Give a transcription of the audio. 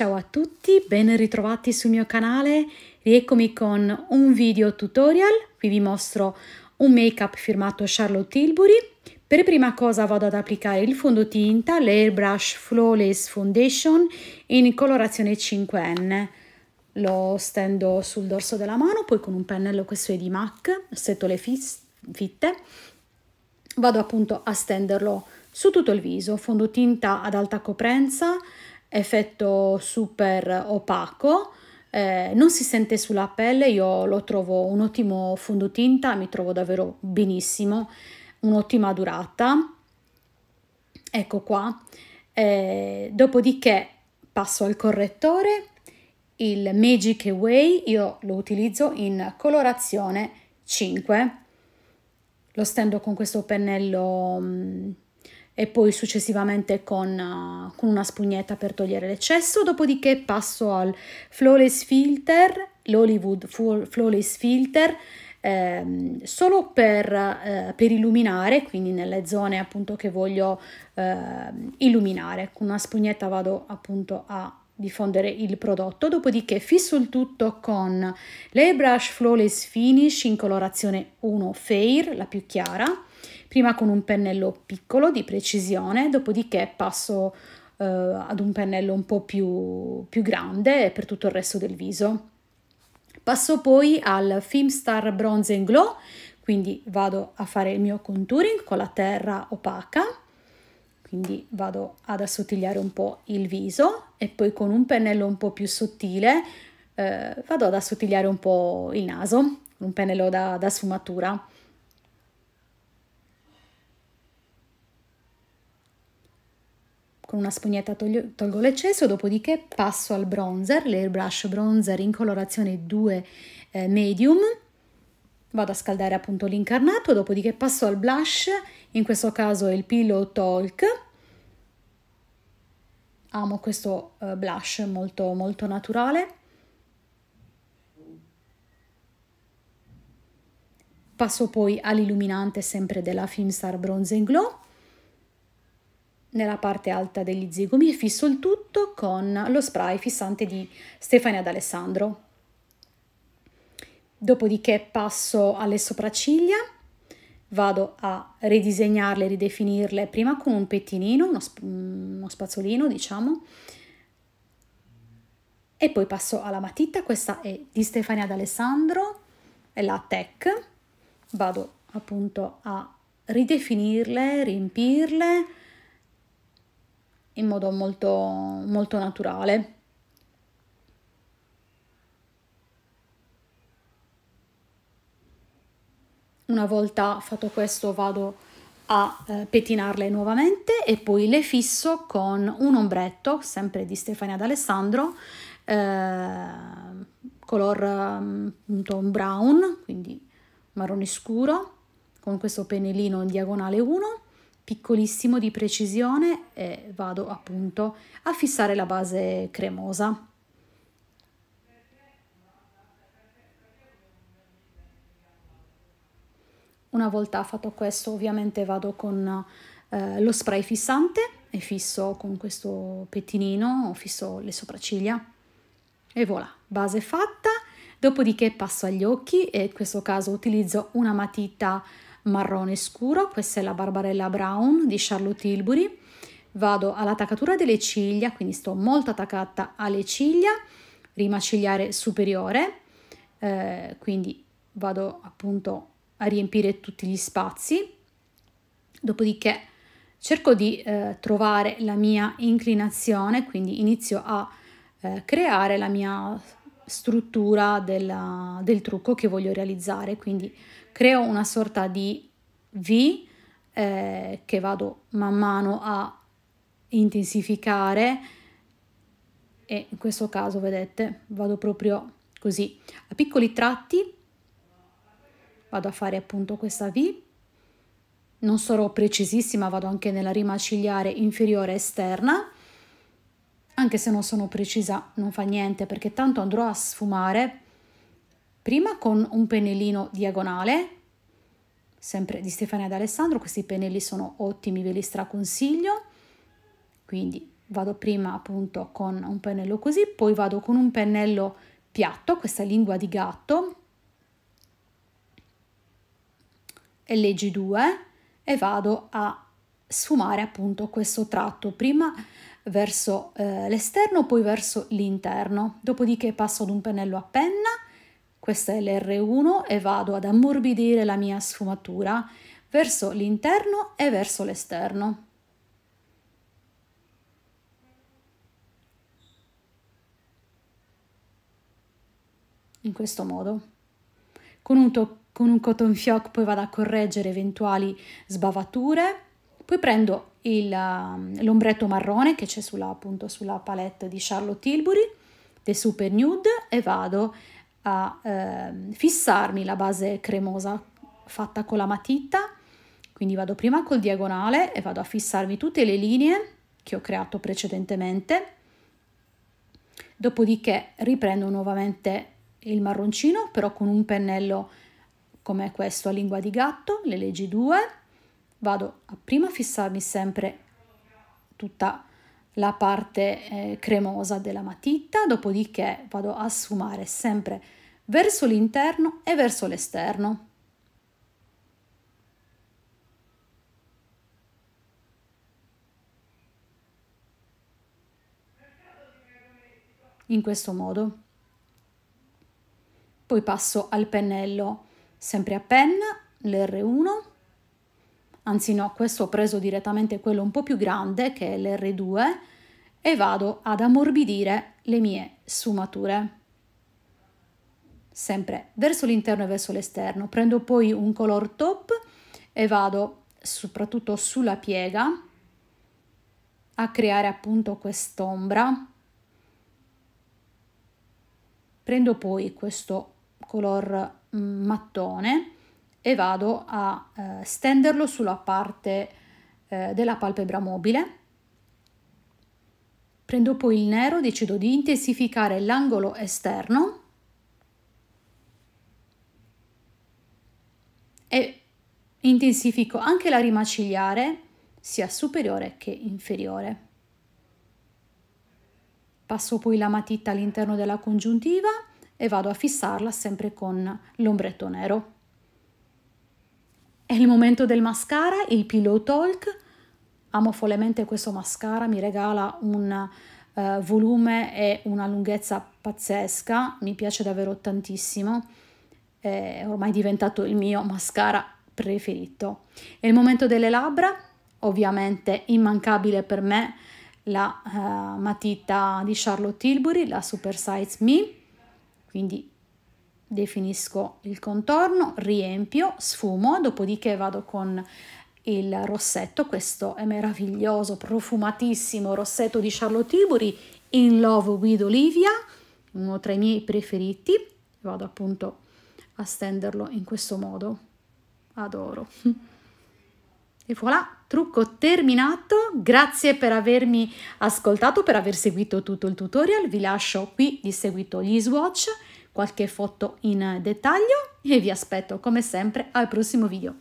Ciao a tutti, ben ritrovati sul mio canale, rieccomi con un video tutorial, qui vi mostro un make up firmato Charlotte Tilbury. Per prima cosa vado ad applicare il fondotinta, l'Airbrush Flawless Foundation in colorazione 5N. Lo stendo sul dorso della mano, poi con un pennello questo è di MAC, setto le fitte, vado appunto a stenderlo su tutto il viso, fondotinta ad alta coprenza, effetto super opaco, eh, non si sente sulla pelle, io lo trovo un ottimo fondotinta, mi trovo davvero benissimo, un'ottima durata. Ecco qua. Eh, dopodiché passo al correttore, il Magic Away, io lo utilizzo in colorazione 5. Lo stendo con questo pennello mm, e poi successivamente con, uh, con una spugnetta per togliere l'eccesso, dopodiché passo al flawless filter, l'Hollywood flawless filter, ehm, solo per, eh, per, illuminare, quindi nelle zone appunto che voglio eh, illuminare. Con una spugnetta vado appunto a diffondere il prodotto, dopodiché fisso il tutto con l'Airbrush Flawless Finish in colorazione 1 Fair, la più chiara, prima con un pennello piccolo di precisione, dopodiché passo eh, ad un pennello un po' più, più grande per tutto il resto del viso. Passo poi al Filmstar Bronze and Glow, quindi vado a fare il mio contouring con la terra opaca, quindi vado ad assottigliare un po' il viso e poi con un pennello un po' più sottile eh, vado ad assottigliare un po' il naso, un pennello da, da sfumatura. Con una spugnetta toglio, tolgo l'eccesso, dopodiché passo al bronzer, l'airbrush bronzer in colorazione 2 eh, medium. Vado a scaldare appunto l'incarnato, dopodiché passo al blush, in questo caso è il Pillow Talk. Amo questo eh, blush molto molto naturale. Passo poi all'illuminante sempre della Filmstar Bronze Glow nella parte alta degli zigomi e fisso il tutto con lo spray fissante di Stefania D'Alessandro. Dopodiché passo alle sopracciglia, vado a ridisegnarle, ridefinirle prima con un pettinino, uno, sp uno spazzolino diciamo, e poi passo alla matita, questa è di Stefania D'Alessandro, è la Tech, vado appunto a ridefinirle, riempirle, in modo molto, molto naturale. Una volta fatto questo vado a eh, pettinarle nuovamente e poi le fisso con un ombretto, sempre di Stefania D'Alessandro, eh, color mm, appunto brown, quindi marrone scuro, con questo pennellino in diagonale 1 piccolissimo di precisione e vado appunto a fissare la base cremosa. Una volta fatto questo ovviamente vado con eh, lo spray fissante e fisso con questo pettinino, fisso le sopracciglia e voilà, base fatta. Dopodiché passo agli occhi e in questo caso utilizzo una matita marrone scuro, questa è la Barbarella Brown di Charlotte Tilbury. Vado all'attaccatura delle ciglia, quindi sto molto attaccata alle ciglia, rima cigliare superiore, eh, quindi vado appunto a riempire tutti gli spazi. Dopodiché cerco di eh, trovare la mia inclinazione, quindi inizio a eh, creare la mia struttura della, del trucco che voglio realizzare. Quindi creo una sorta di V eh, che vado man mano a intensificare e in questo caso vedete vado proprio così a piccoli tratti vado a fare appunto questa V non sarò precisissima vado anche nella rima cigliare inferiore esterna anche se non sono precisa non fa niente perché tanto andrò a sfumare prima con un pennellino diagonale, sempre di Stefania D'Alessandro, questi pennelli sono ottimi, ve li straconsiglio, quindi vado prima appunto con un pennello così, poi vado con un pennello piatto, questa lingua di gatto, e leggi 2 e vado a sfumare appunto questo tratto. Prima verso eh, l'esterno, poi verso l'interno. Dopodiché passo ad un pennello a penna, questa è l'R1, e vado ad ammorbidire la mia sfumatura verso l'interno e verso l'esterno. In questo modo. Con un, to- con un cotton fioc poi vado a correggere eventuali sbavature poi prendo il, um, l'ombretto marrone che c'è sulla, appunto sulla palette di Charlotte Tilbury, The Super Nude, e vado a eh, fissarmi la base cremosa fatta con la matita. Quindi vado prima col diagonale e vado a fissarmi tutte le linee che ho creato precedentemente. Dopodiché riprendo nuovamente il marroncino, però con un pennello come questo a lingua di gatto, le leggi 2 vado a prima a fissarmi sempre tutta la parte eh, cremosa della matita, dopodiché vado a sfumare sempre verso l'interno e verso l'esterno. In questo modo. Poi passo al pennello sempre a penna, l'R1 anzi no, questo ho preso direttamente quello un po' più grande che è l'R2 e vado ad ammorbidire le mie sfumature sempre verso l'interno e verso l'esterno prendo poi un color top e vado soprattutto sulla piega a creare appunto quest'ombra prendo poi questo color mm, mattone e vado a eh, stenderlo sulla parte eh, della palpebra mobile. Prendo poi il nero, decido di intensificare l'angolo esterno e intensifico anche la rima ciliare sia superiore che inferiore. Passo poi la matita all'interno della congiuntiva e vado a fissarla sempre con l'ombretto nero. È il momento del mascara, il Pillow Talk. Amo follemente questo mascara, mi regala un uh, volume e una lunghezza pazzesca, mi piace davvero tantissimo. È ormai diventato il mio mascara preferito. È il momento delle labbra, ovviamente immancabile per me la uh, matita di Charlotte Tilbury, la Super Size Me. Quindi definisco il contorno, riempio, sfumo, dopodiché vado con il rossetto, questo è meraviglioso, profumatissimo rossetto di Charlotte Tilbury In Love with Olivia, uno tra i miei preferiti, vado appunto a stenderlo in questo modo, adoro. E voilà, trucco terminato, grazie per avermi ascoltato, per aver seguito tutto il tutorial, vi lascio qui di seguito gli swatch, qualche foto in dettaglio e vi aspetto come sempre al prossimo video.